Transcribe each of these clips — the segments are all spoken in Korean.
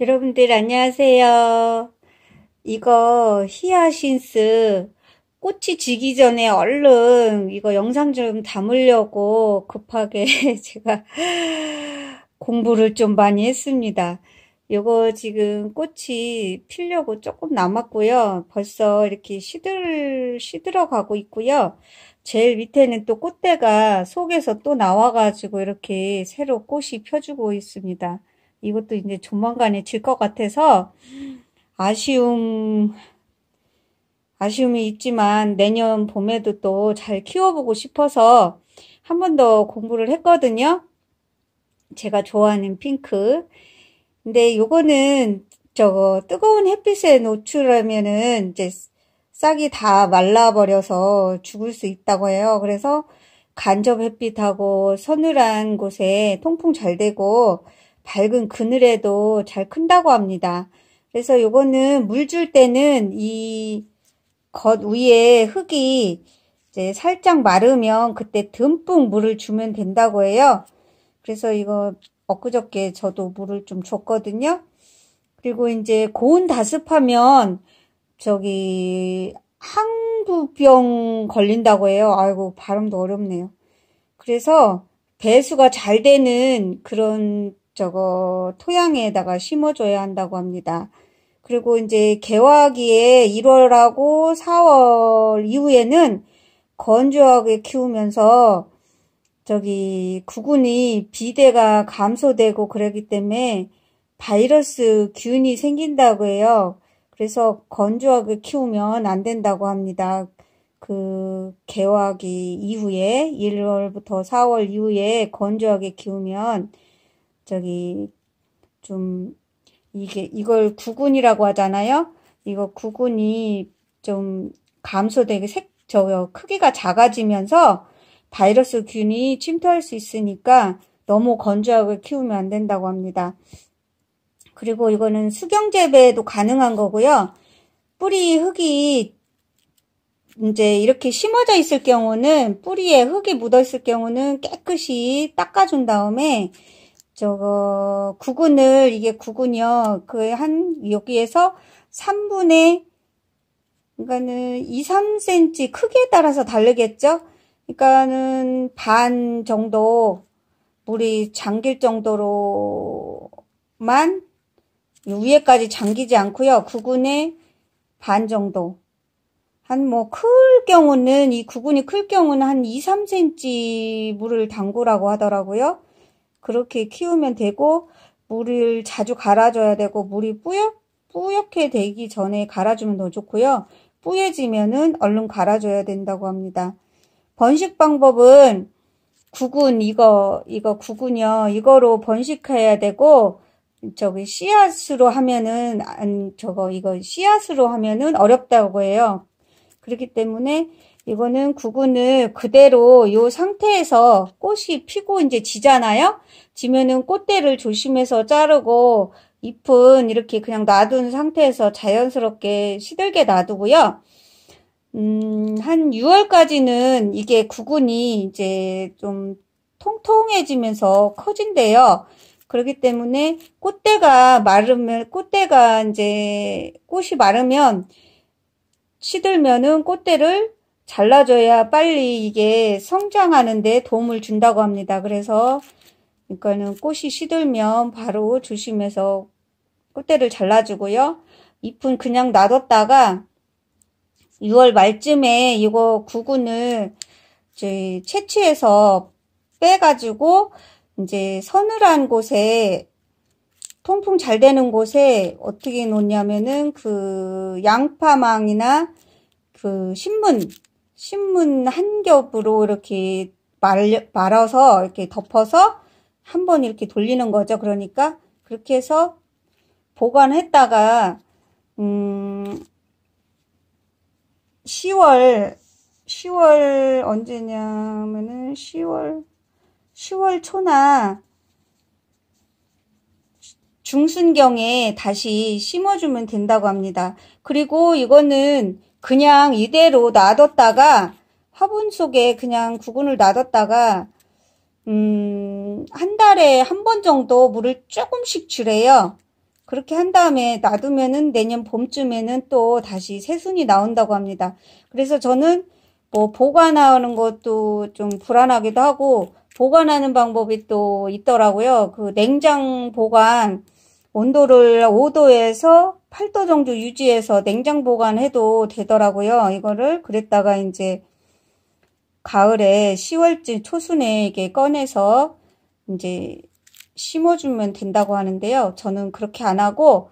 여러분들 안녕하세요. 이거 히아신스 꽃이 지기 전에 얼른 이거 영상 좀 담으려고 급하게 제가 공부를 좀 많이 했습니다. 이거 지금 꽃이 피려고 조금 남았고요. 벌써 이렇게 시들, 시들어 가고 있고요. 제일 밑에는 또 꽃대가 속에서 또 나와가지고 이렇게 새로 꽃이 펴주고 있습니다. 이것도 이제 조만간에 질 것 같아서 아쉬움 아쉬움이 있지만 내년 봄에도 또 잘 키워보고 싶어서 한 번 더 공부를 했거든요. 제가 좋아하는 핑크. 근데 요거는 저거 뜨거운 햇빛에 노출하면은 이제 싹이 다 말라버려서 죽을 수 있다고 해요. 그래서 간접 햇빛하고 서늘한 곳에 통풍 잘 되고 밝은 그늘에도 잘 큰다고 합니다. 그래서 요거는 물 줄 때는 이 겉 위에 흙이 이제 살짝 마르면 그때 듬뿍 물을 주면 된다고 해요. 그래서 이거 엊그저께 저도 물을 좀 줬거든요. 그리고 이제 고온 다습하면 저기 항부병 걸린다고 해요. 아이고 발음도 어렵네요. 그래서 배수가 잘 되는 그런 저거 토양에다가 심어줘야 한다고 합니다. 그리고 이제 개화기에 1월하고 4월 이후에는 건조하게 키우면서 저기 구근이 비대가 감소되고 그러기 때문에 바이러스 균이 생긴다고 해요. 그래서 건조하게 키우면 안 된다고 합니다. 그 개화기 이후에 1월부터 4월 이후에 건조하게 키우면 저기 좀 이게 이걸 구근이라고 하잖아요. 이거 구근이 좀 감소되게 색, 저 크기가 작아지면서 바이러스균이 침투할 수 있으니까 너무 건조하게 키우면 안 된다고 합니다. 그리고 이거는 수경 재배도 가능한 거고요. 뿌리 흙이 이제 이렇게 심어져 있을 경우는 뿌리에 흙이 묻어 있을 경우는 깨끗이 닦아준 다음에 저거 구근을 이게 구근요. 이그한 여기에서 3분의 그러니까는 2, 3cm 크기에 따라서 다르겠죠? 그러니까는 반 정도 물이 잠길 정도로만 위에까지 잠기지 않고요. 구근의 반 정도. 한 뭐 클 경우는 이 구근이 클 경우는 한 2, 3cm 물을 담그라고 하더라고요. 그렇게 키우면 되고 물을 자주 갈아줘야 되고 물이 뿌옇, 뿌옇게 되기 전에 갈아주면 더 좋고요. 뿌얘지면은 얼른 갈아줘야 된다고 합니다. 번식 방법은 구근 이거 이거 구근요 이거로 번식해야 되고 저기 씨앗으로 하면은 저거 이거 씨앗으로 하면은 어렵다고 해요. 그렇기 때문에 이거는 구근을 그대로 이 상태에서 꽃이 피고 이제 지잖아요. 지면은 꽃대를 조심해서 자르고 잎은 이렇게 그냥 놔둔 상태에서 자연스럽게 시들게 놔두고요. 음, 한 6월까지는 이게 구근이 이제 좀 통통해지면서 커진대요. 그렇기 때문에 꽃대가 마르면 꽃대가 이제 꽃이 마르면 시들면은 꽃대를 잘라줘야 빨리 이게 성장하는데 도움을 준다고 합니다. 그래서 그러는 꽃이 시들면 바로 조심해서 꽃대를 잘라주고요. 잎은 그냥 놔뒀다가 6월 말쯤에 이거 구근을 이제 채취해서 빼가지고 이제 서늘한 곳에 통풍 잘 되는 곳에 어떻게 놓냐면은 그 양파망이나 그 신문 신문 한 겹으로 이렇게 말려, 말아서 이렇게 덮어서 한 번 이렇게 돌리는 거죠. 그러니까 그렇게 해서 보관했다가 음 10월 10월 언제냐면은 10월 10월 초나 중순경에 다시 심어주면 된다고 합니다. 그리고 이거는 그냥 이대로 놔뒀다가 화분 속에 그냥 구근을 놔뒀다가 음, 한 달에 한 번 정도 물을 조금씩 줄여요 그렇게 한 다음에 놔두면은 내년 봄쯤에는 또 다시 새순이 나온다고 합니다. 그래서 저는 뭐 보관하는 것도 좀 불안하기도 하고 보관하는 방법이 또 있더라고요. 그 냉장 보관 온도를 5도에서 8도 정도 유지해서 냉장 보관해도 되더라고요. 이거를 그랬다가 이제 가을에 10월쯤 초순에 이게 꺼내서 이제 심어주면 된다고 하는데요. 저는 그렇게 안 하고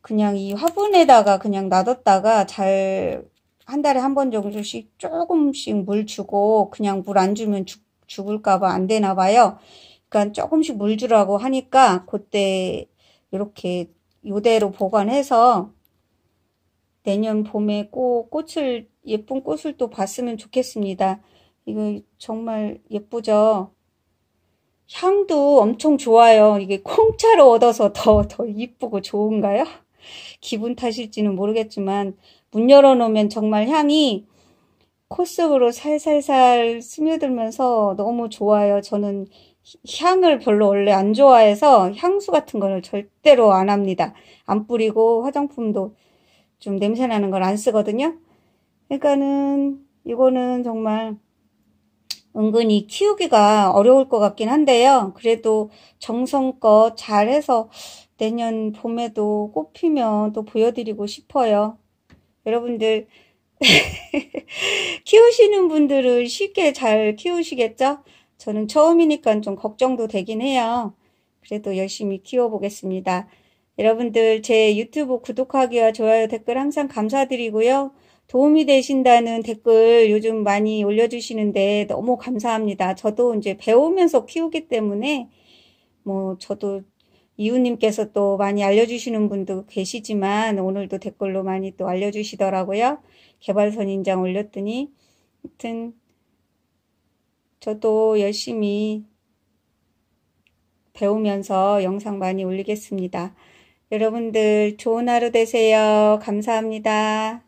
그냥 이 화분에다가 그냥 놔뒀다가 잘 한 달에 한 번 정도씩 조금씩 물 주고 그냥 물 안 주면 죽, 죽을까봐 안 되나 봐요. 그러니까 조금씩 물 주라고 하니까 그때 이렇게 이대로 보관해서 내년 봄에 꼭 꽃을 예쁜 꽃을 또 봤으면 좋겠습니다. 이거 정말 예쁘죠? 향도 엄청 좋아요. 이게 콩차로 얻어서 더 더 이쁘고 좋은가요? 기분 탓일지는 모르겠지만 문 열어놓으면 정말 향이 코 속으로 살살살 스며들면서 너무 좋아요. 저는 향을 별로 원래 안 좋아해서 향수 같은 거는 절대로 안 합니다. 안 뿌리고 화장품도 좀 냄새 나는 걸 안 쓰거든요. 그러니까는 이거는 정말 은근히 키우기가 어려울 것 같긴 한데요. 그래도 정성껏 잘해서 내년 봄에도 꽃피면 또 보여드리고 싶어요. 여러분들 키우시는 분들은 쉽게 잘 키우시겠죠? 저는 처음이니까 좀 걱정도 되긴 해요. 그래도 열심히 키워보겠습니다. 여러분들 제 유튜브 구독하기와 좋아요 댓글 항상 감사드리고요. 도움이 되신다는 댓글 요즘 많이 올려주시는데 너무 감사합니다. 저도 이제 배우면서 키우기 때문에 뭐 저도 이웃님께서 또 많이 알려주시는 분도 계시지만 오늘도 댓글로 많이 또 알려주시더라고요. 개발선 인장 올렸더니 하여튼 저도 열심히 배우면서 영상 많이 올리겠습니다. 여러분들 좋은 하루 되세요. 감사합니다.